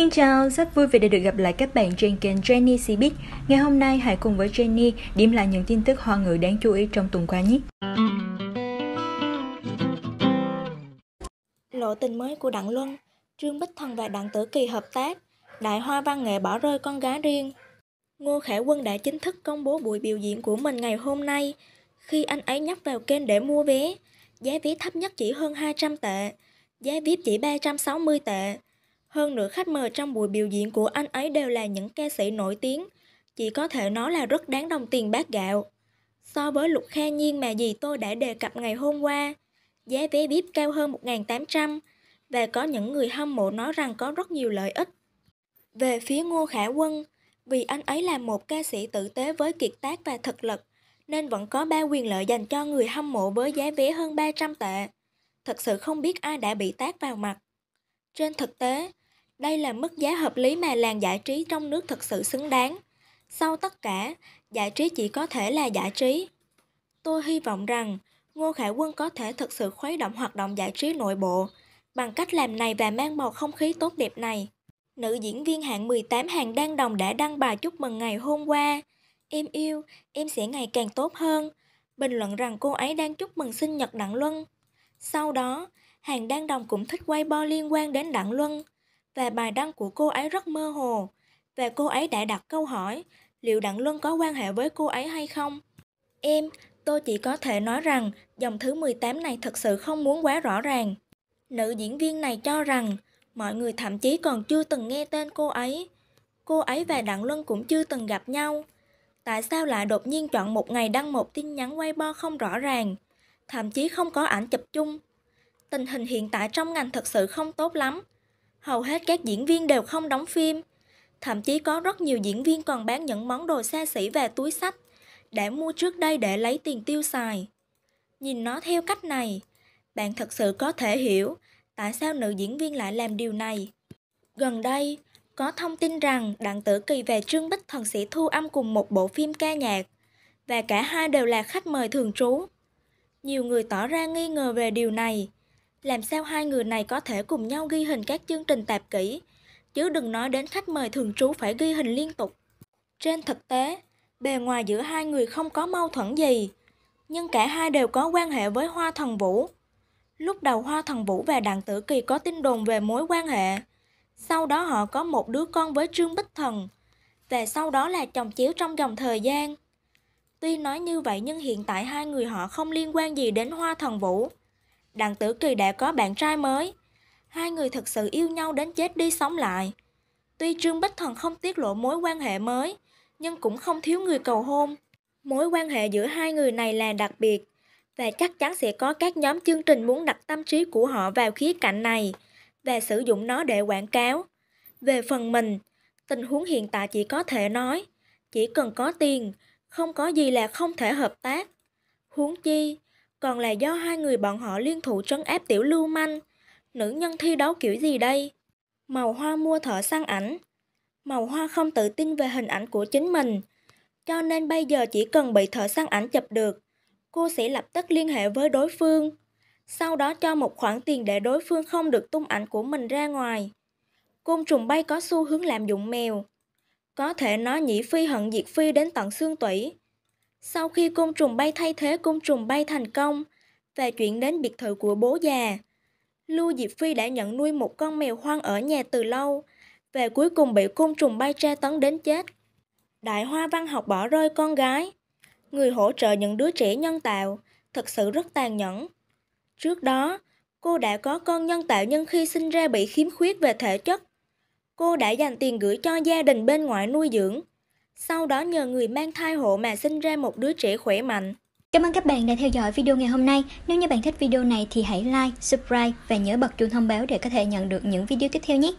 Xin chào, rất vui vì đã được gặp lại các bạn trên kênh Jenny Cbiz. Ngày hôm nay hãy cùng với Jenny điểm lại những tin tức hoa ngữ đáng chú ý trong tuần qua nhé. Lộ tình mới của Đặng Luân, Trương Bích Thần và Đặng Tử Kỳ hợp tác, Đại Hoa Văn Nghệ bỏ rơi con gái riêng. Ngô Khải Quân đã chính thức công bố buổi biểu diễn của mình ngày hôm nay. Khi anh ấy nhắc vào kênh để mua vé, giá vé thấp nhất chỉ hơn 200 tệ, giá VIP chỉ 360 tệ hơn nữa khách mời trong buổi biểu diễn của anh ấy đều là những ca sĩ nổi tiếng, chỉ có thể nói là rất đáng đồng tiền bát gạo. So với lục kha nhiên mà dì tôi đã đề cập ngày hôm qua, giá vé VIP cao hơn 1.800 và có những người hâm mộ nói rằng có rất nhiều lợi ích. Về phía Ngô Khả Quân, vì anh ấy là một ca sĩ tử tế với kiệt tác và thực lực, nên vẫn có ba quyền lợi dành cho người hâm mộ với giá vé hơn 300 tệ. Thật sự không biết ai đã bị tác vào mặt. Trên thực tế, đây là mức giá hợp lý mà làng giải trí trong nước thực sự xứng đáng. Sau tất cả, giải trí chỉ có thể là giải trí. Tôi hy vọng rằng Ngô Khải Quân có thể thực sự khuấy động hoạt động giải trí nội bộ bằng cách làm này và mang bầu không khí tốt đẹp này. Nữ diễn viên hạng 18 hàng Đan Đồng đã đăng bài chúc mừng ngày hôm qua. Em yêu, em sẽ ngày càng tốt hơn. Bình luận rằng cô ấy đang chúc mừng sinh nhật Đặng Luân. Sau đó, hàng Đan Đồng cũng thích quay bo liên quan đến Đặng Luân và bài đăng của cô ấy rất mơ hồ và cô ấy đã đặt câu hỏi liệu Đặng Luân có quan hệ với cô ấy hay không. Em, tôi chỉ có thể nói rằng dòng thứ 18 này thật sự không muốn quá rõ ràng. Nữ diễn viên này cho rằng mọi người thậm chí còn chưa từng nghe tên cô ấy. Cô ấy và Đặng Luân cũng chưa từng gặp nhau. Tại sao lại đột nhiên chọn một ngày đăng một tin nhắn Weibo không rõ ràng, thậm chí không có ảnh chụp chung? Tình hình hiện tại trong ngành thật sự không tốt lắm Hầu hết các diễn viên đều không đóng phim. Thậm chí có rất nhiều diễn viên còn bán những món đồ xa xỉ và túi sách đã mua trước đây để lấy tiền tiêu xài. Nhìn nó theo cách này, bạn thật sự có thể hiểu tại sao nữ diễn viên lại làm điều này. Gần đây, có thông tin rằng Đặng Tử Kỳ và Trương Bích Thần sẽ thu âm cùng một bộ phim ca nhạc, và cả hai đều là khách mời thường trú. Nhiều người tỏ ra nghi ngờ về điều này, làm sao hai người này có thể cùng nhau ghi hình các chương trình tạp kỹ, chứ đừng nói đến khách mời thường trú phải ghi hình liên tục. Trên thực tế, bề ngoài giữa hai người không có mâu thuẫn gì, nhưng cả hai đều có quan hệ với Hoa Thần Vũ. Lúc đầu Hoa Thần Vũ và Đặng Tử Kỳ có tin đồn về mối quan hệ. Sau đó họ có một đứa con với Trương Bích Thần, và sau đó là chồng chiếu trong dòng thời gian. Tuy nói như vậy nhưng hiện tại hai người họ không liên quan gì đến Hoa Thần Vũ. Đặng Tử Kỳ đã có bạn trai mới. Hai người thật sự yêu nhau đến chết đi sống lại. Tuy Trương Bích Thần không tiết lộ mối quan hệ mới, nhưng cũng không thiếu người cầu hôn. Mối quan hệ giữa hai người này là đặc biệt, và chắc chắn sẽ có các nhóm chương trình muốn đặt tâm trí của họ vào khía cạnh này và sử dụng nó để quảng cáo. Về phần mình, tình huống hiện tại chỉ có thể nói, chỉ cần có tiền, không có gì là không thể hợp tác. Huống chi, còn là do hai người bọn họ liên thủ trấn áp tiểu lưu manh. Nữ nhân thi đấu kiểu gì đây? Màu hoa mua thợ săn ảnh. Màu hoa không tự tin về hình ảnh của chính mình, cho nên bây giờ chỉ cần bị thợ săn ảnh chụp được, cô sẽ lập tức liên hệ với đối phương, sau đó cho một khoản tiền để đối phương không được tung ảnh của mình ra ngoài. Côn trùng bay có xu hướng làm dụng mèo. Có thể nó Nhĩ Phi hận Diệt Phi đến tận xương tủy. Sau khi côn trùng bay thay thế côn trùng bay thành công và chuyển đến biệt thự của bố già, Lưu Diệp Phi đã nhận nuôi một con mèo hoang ở nhà từ lâu và cuối cùng bị côn trùng bay tra tấn đến chết. Đại hoa văn học bỏ rơi con gái, người hỗ trợ những đứa trẻ nhân tạo, thật sự rất tàn nhẫn. Trước đó, cô đã có con nhân tạo nhưng khi sinh ra bị khiếm khuyết về thể chất. Cô đã dành tiền gửi cho gia đình bên ngoại nuôi dưỡng sau đó nhờ người mang thai hộ mà sinh ra một đứa trẻ khỏe mạnh. Cảm ơn các bạn đã theo dõi video ngày hôm nay. Nếu như bạn thích video này thì hãy like, subscribe và nhớ bật chuông thông báo để có thể nhận được những video tiếp theo nhé.